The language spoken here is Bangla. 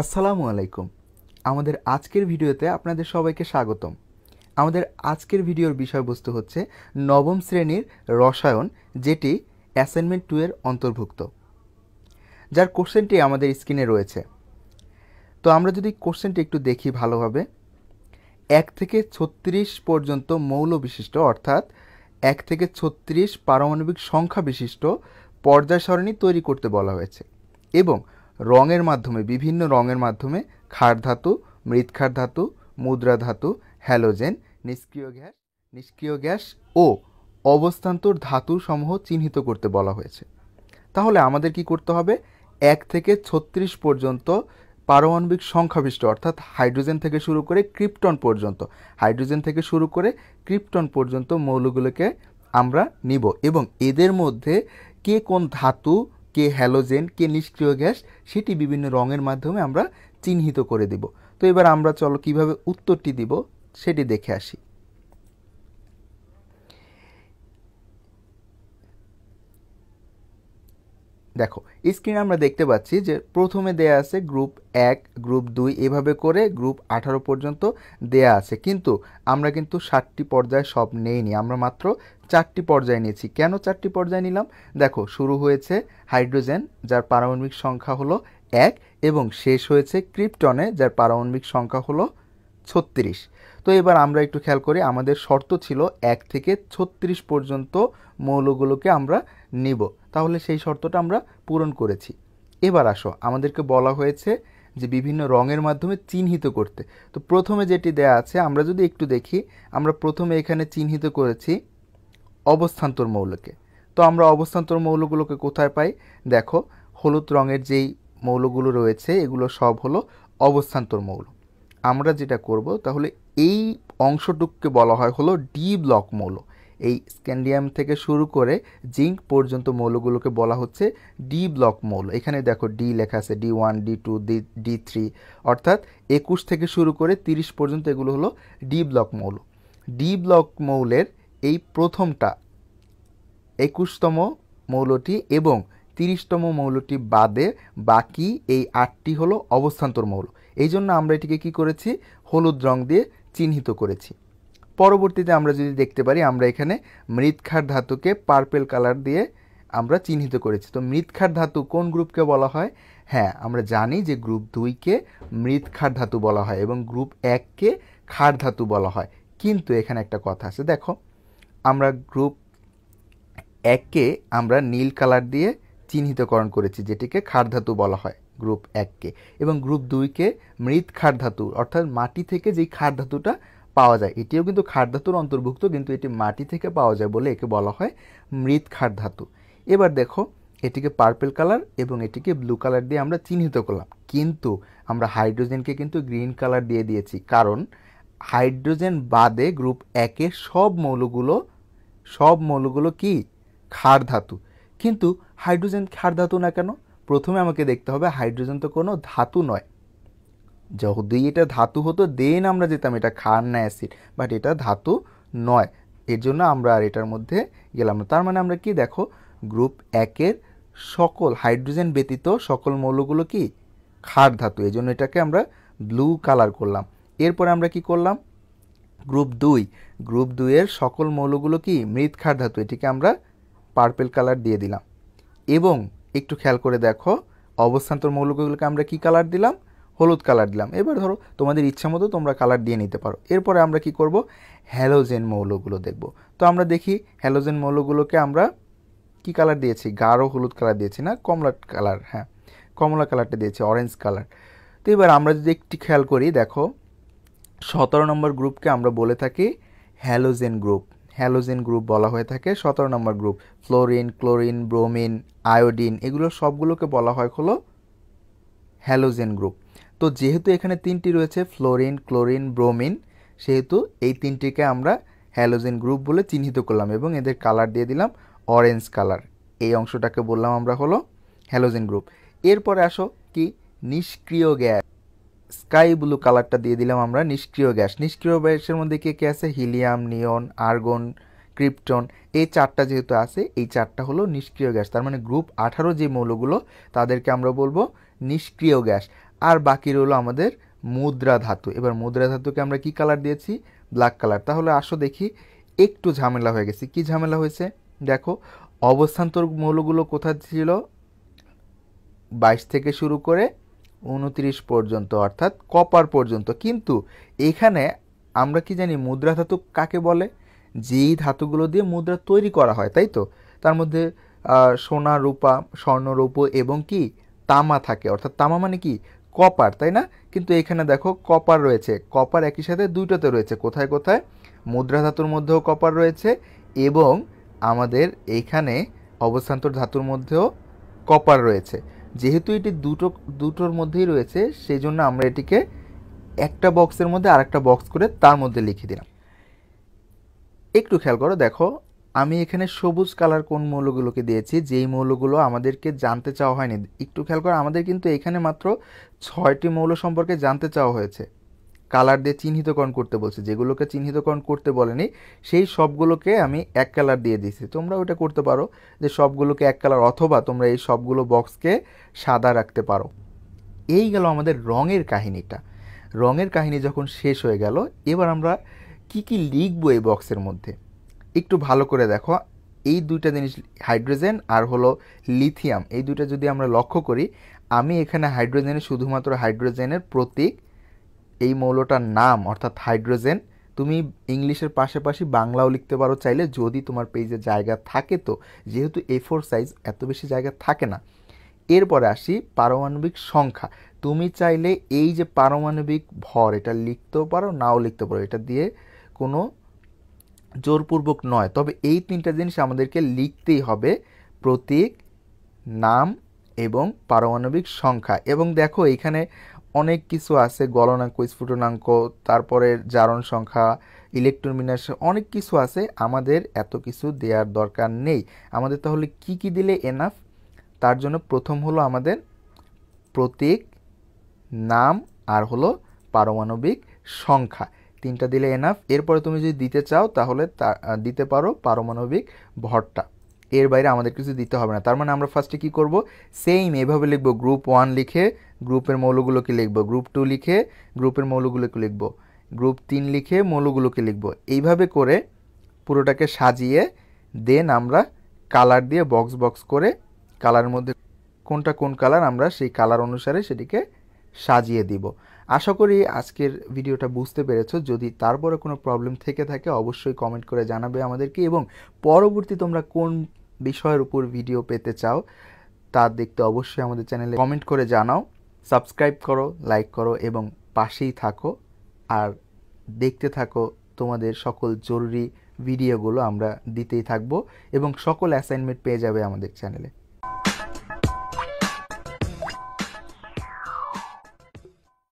আসসালামু আলাইকুম আমাদের আজকের ভিডিওতে আপনাদের সবাইকে স্বাগতম আমাদের আজকের ভিডিওর বিষয়বস্তু হচ্ছে নবম শ্রেণীর রসায়ন যেটি অ্যাসাইনমেন্ট টু এর অন্তর্ভুক্ত যার কোশ্চেনটি আমাদের স্ক্রিনে রয়েছে তো আমরা যদি কোশ্চেনটি একটু দেখি ভালোভাবে এক থেকে ছত্রিশ পর্যন্ত মৌল বিশিষ্ট অর্থাৎ এক থেকে ছত্রিশ পারমাণবিক সংখ্যা বিশিষ্ট পর্যায় সরণী তৈরি করতে বলা হয়েছে এবং রঙের মাধ্যমে বিভিন্ন রঙের মাধ্যমে ক্ষার ধাতু মৃৎক্ষার ধাতু মুদ্রা ধাতু হ্যালোজেন নিষ্ক্রিয় গ্যাস নিষ্ক্রিয় গ্যাস ও অবস্থান্তর ধাতুসমূহ চিহ্নিত করতে বলা হয়েছে তাহলে আমাদের কি করতে হবে এক থেকে ছত্রিশ পর্যন্ত পারমাণবিক সংখ্যাবিষ্ট অর্থাৎ হাইড্রোজেন থেকে শুরু করে ক্রিপ্টন পর্যন্ত হাইড্রোজেন থেকে শুরু করে ক্রিপ্টন পর্যন্ত মৌলগুলোকে আমরা নিব এবং এদের মধ্যে কে কোন ধাতু কে হ্যালোজেন কে নিষ্ক্রিয় গ্যাস সেটি বিভিন্ন রঙের মাধ্যমে আমরা চিহ্নিত করে দেব তো এবার আমরা চলো কিভাবে উত্তরটি দিব সেটি দেখে আসি দেখো স্ক্রিনে আমরা দেখতে পাচ্ছি যে প্রথমে দেয়া আছে গ্রুপ এক গ্রুপ দুই এভাবে করে গ্রুপ আঠারো পর্যন্ত দেয়া আছে কিন্তু আমরা কিন্তু ষাটটি পর্যায়ে সব নেইনি আমরা মাত্র চারটি পর্যায়ে নিয়েছি কেন চারটি পর্যায়ে নিলাম দেখো শুরু হয়েছে হাইড্রোজেন যার পারমাণবিক সংখ্যা হলো এক এবং শেষ হয়েছে ক্রিপ্টনে যার পারমাণবিক সংখ্যা হলো ছত্রিশ তো এবার আমরা একটু খেয়াল করি আমাদের শর্ত ছিল এক থেকে ছত্রিশ পর্যন্ত মৌলগুলোকে আমরা নিব তাহলে সেই শর্তটা আমরা পূরণ করেছি এবার আসো আমাদেরকে বলা হয়েছে যে বিভিন্ন রঙের মাধ্যমে চিহ্নিত করতে তো প্রথমে যেটি দেয়া আছে আমরা যদি একটু দেখি আমরা প্রথমে এখানে চিহ্নিত করেছি অবস্থান্তর মৌলকে তো আমরা অবস্থান্তর মৌলগুলোকে কোথায় পাই দেখো হলুদ রঙের যেই মৌলগুলো রয়েছে এগুলো সব হলো অবস্থান্তর মৌল আমরা যেটা করব তাহলে এই অংশটুককে বলা হয় হলো ডি ব্লক মৌল এই স্ক্যান্ডিয়াম থেকে শুরু করে জিঙ্ক পর্যন্ত মৌলগুলোকে বলা হচ্ছে ডি ব্লক মৌল এখানে দেখো ডি লেখা আছে D one D two D D three অর্থাৎ একুশ থেকে শুরু করে তিরিশ পর্যন্ত এগুলো হলো ডি ব্লক মৌল ডি ব্লক মৌলের এই প্রথমটা একুশতম মৌলটি এবং তিরিশতম মৌলটি বাদে বাকি এই আটটি হলো অবস্থান্তর মৌল এই জন্য আমরা এটিকে কি করেছি হলুদ রং দিয়ে চিহ্নিত করেছি পরবর্তীতে আমরা যদি দেখতে পারি আমরা এখানে মৃৎখার ধাতুকে পার্পেল কালার দিয়ে আমরা চিহ্নিত করেছি তো মৃৎখার ধাতু কোন গ্রুপকে বলা হয় হ্যাঁ আমরা জানি যে গ্রুপ দুইকে মৃৎখার ধাতু বলা হয় এবং গ্রুপ এককে খার ধাতু বলা হয় কিন্তু এখানে একটা কথা আছে দেখো আমরা গ্রুপ এককে আমরা নীল কালার দিয়ে চিহ্নিতকরণ করেছি যেটিকে খারধাতু বলা হয় গ্রুপ এককে এবং গ্রুপ দুইকে মৃৎ খারধাতু অর্থাৎ মাটি থেকে যেই খারধাতুটা পাওয়া যায় এটিও কিন্তু খারধাতুর অন্তর্ভুক্ত কিন্তু এটি মাটি থেকে পাওয়া যায় বলে একে বলা হয় মৃৎ খারধাতু এবার দেখো এটিকে পার্পেল কালার এবং এটিকে ব্লু কালার দিয়ে আমরা চিহ্নিত করলাম কিন্তু আমরা হাইড্রোজেনকে কিন্তু গ্রিন কালার দিয়ে দিয়েছি কারণ হাইড্রোজেন বাদে গ্রুপ একের সব মৌলগুলো সব মৌলগুলো কি ক্ষার ধাতু কিন্তু হাইড্রোজেন ক্ষার ধাতু না কেন প্রথমে আমাকে দেখতে হবে হাইড্রোজেন তো কোনো ধাতু নয় যদি এটা ধাতু হতো দেন আমরা যেতাম এটা খার না অ্যাসিড বাট এটা ধাতু নয় এর জন্য আমরা আর এটার মধ্যে গেলাম না তার মানে আমরা কি দেখো গ্রুপ একের সকল হাইড্রোজেন ব্যতীত সকল মৌলগুলো কি খার ধাতু এই জন্য এটাকে আমরা ব্লু কালার করলাম এরপরে আমরা কি করলাম গ্রুপ দুই গ্রুপ দুইয়ের সকল মৌলগুলো কি মৃৎখার ধাতু এটিকে আমরা পার্পেল কালার দিয়ে দিলাম এবং একটু খেয়াল করে দেখো অবস্থান্তর মৌলগুলোকে আমরা কি কালার দিলাম হলুদ কালার দিলাম এবার ধরো তোমাদের ইচ্ছা মতো তোমরা কালার দিয়ে নিতে পারো এরপরে আমরা কি করব হ্যালোজেন মৌলগুলো দেখব তো আমরা দেখি হ্যালোজেন মৌলগুলোকে আমরা কি কালার দিয়েছি গাঢ় হলুদ কালার দিয়েছি না কমলা কালার হ্যাঁ কমলা কালারটা দিয়েছি অরেঞ্জ কালার তো এবার আমরা যদি একটি খেয়াল করি দেখো সতেরো নম্বর গ্রুপকে আমরা বলে থাকি হ্যালোজেন গ্রুপ হ্যালোজেন গ্রুপ বলা হয়ে থাকে সতেরো number group fluorine chlorine bromine iodine এগুলো সবগুলোকে বলা হয় হলো হ্যালোজেন গ্রুপ তো যেহেতু এখানে তিনটি রয়েছে ফ্লোরিন ক্লোরিন ব্রোমিন সেহেতু এই তিনটিকে আমরা হ্যালোজেন গ্রুপ বলে চিহ্নিত করলাম এবং এদের কালার দিয়ে দিলাম অরেঞ্জ কালার এই অংশটাকে বললাম আমরা হলো হ্যালোজেন গ্রুপ এরপরে আসো কি নিষ্ক্রিয় গ্যাস স্কাই ব্লু কালারটা দিয়ে দিলাম আমরা নিষ্ক্রিয় গ্যাস নিষ্ক্রিয় গ্যাসের মধ্যে কে কে আছে হিলিয়াম নিয়ন আর্গন ক্রিপ্টন এই চারটা যেহেতু আছে এই চারটা হলো নিষ্ক্রিয় গ্যাস তার মানে গ্রুপ আঠারো যে মৌলগুলো তাদেরকে আমরা বলবো নিষ্ক্রিয় গ্যাস আর বাকি রইল আমাদের মুদ্রা ধাতু এবার মুদ্রা ধাতুকে আমরা কি কালার দিয়েছি ব্ল্যাক কালার তাহলে আসো দেখি একটু ঝামেলা হয়ে গেছে কি ঝামেলা হয়েছে দেখো অবস্থান্তর মৌলগুলো কোথা ছিল বাইশ থেকে শুরু করে উনত্রিশ পর্যন্ত অর্থাৎ কপার পর্যন্ত কিন্তু এখানে আমরা কি জানি মুদ্রা ধাতু কাকে বলে যেই ধাতুগুলো দিয়ে মুদ্রা তৈরি করা হয় তাই তো তার মধ্যে সোনা রূপা স্বর্ণরূপ এবং কি তামা থাকে অর্থাৎ তামা মানে কি কপার তাই না কিন্তু এখানে দেখো কপার রয়েছে কপার একই সাথে দুইটাতে রয়েছে কোথায় কোথায় মুদ্রা ধাতুর মধ্যেও কপার রয়েছে এবং আমাদের এইখানে অবস্থান্তর ধাতুর মধ্যেও কপার রয়েছে যেহেতু এটি দুটো দুটোর মধ্যেই রয়েছে সেই জন্য আমরা এটিকে একটা বক্সের মধ্যে আর একটা বক্স করে তার মধ্যে লিখে দিলাম একটু খেয়াল করো দেখো আমি এখানে সবুজ কালার কোন মৌলগুলোকে দিয়েছি যেই মৌলগুলো আমাদেরকে জানতে চাওয়া হয়নি একটু খেয়াল করো আমাদের কিন্তু এখানে মাত্র ছয়টি মৌল সম্পর্কে জানতে চাওয়া হয়েছে কালার দিয়ে চিহ্নিতকরণ করতে বলছে যেগুলোকে চিহ্নিতকরণ করতে বলেনি সেই সবগুলোকে আমি এক কালার দিয়ে দিয়েছি তোমরা ওটা করতে পারো যে সবগুলোকে এক কালার অথবা তোমরা এই সবগুলো বক্সকে সাদা রাখতে পারো এই গেল আমাদের রঙের কাহিনীটা রঙের কাহিনী যখন শেষ হয়ে গেল এবার আমরা কি কি লিখবো এই বক্সের মধ্যে একটু ভালো করে দেখো এই দুইটা জিনিস হাইড্রোজেন আর হলো লিথিয়াম এই দুইটা যদি আমরা লক্ষ্য করি আমি এখানে হাইড্রোজেনে শুধুমাত্র হাইড্রোজেনের প্রতীক এই মৌলটার নাম অর্থাৎ হাইড্রোজেন তুমি ইংলিশের পাশাপাশি বাংলাও লিখতে পারো চাইলে যদি তোমার পেজে জায়গা থাকে তো যেহেতু এ ফোর সাইজ এত বেশি জায়গা থাকে না এরপরে আসি পারমাণবিক সংখ্যা তুমি চাইলে এই যে পারমাণবিক ভর এটা লিখতেও পারো নাও লিখতে পারো এটা দিয়ে কোনো জোরপূর্বক নয় তবে এই তিনটা জিনিস আমাদেরকে লিখতেই হবে প্রতীক নাম এবং পারমাণবিক সংখ্যা এবং দেখো এখানে অনেক কিছু আছে গলনাঙ্ক স্ফুটনাঙ্ক তারপরে জারণ সংখ্যা ইলেকট্রন বিন্যাস অনেক কিছু আছে আমাদের এত কিছু দেওয়ার দরকার নেই আমাদের তাহলে কি কি দিলে এনাফ তার জন্য প্রথম হলো আমাদের প্রতীক নাম আর হলো পারমাণবিক সংখ্যা তিনটা দিলে এনাফ এরপরে তুমি যদি দিতে চাও তাহলে তা দিতে পারো পারমাণবিক ভরটা এর বাইরে আমাদের কিছু দিতে হবে না তার মানে আমরা ফার্স্টে কি করব সেম এভাবে লিখবো গ্রুপ ওয়ান লিখে গ্রুপের মৌলগুলোকে লিখব গ্রুপ টু লিখে গ্রুপের মৌলগুলোকে লিখব গ্রুপ তিন লিখে মৌলগুলোকে লিখব এইভাবে করে পুরোটাকে সাজিয়ে দেন আমরা কালার দিয়ে বক্স বক্স করে কালারের মধ্যে কোনটা কোন কালার আমরা সেই কালার অনুসারে সেটিকে সাজিয়ে দিব আশা করি আজকের ভিডিওটা বুঝতে পেরেছ যদি তারপরে কোনো প্রবলেম থেকে থাকে অবশ্যই কমেন্ট করে জানাবে আমাদেরকে এবং পরবর্তী তোমরা কোন বিষয়ের উপর ভিডিও পেতে চাও তা দেখতে অবশ্যই আমাদের চ্যানেলে কমেন্ট করে জানাও সাবস্ক্রাইব করো লাইক করো এবং পাশেই থাকো আর দেখতে থাকো তোমাদের সকল জরুরি ভিডিওগুলো আমরা দিতেই থাকবো এবং সকল অ্যাসাইনমেন্ট পেয়ে যাবে আমাদের চ্যানেলে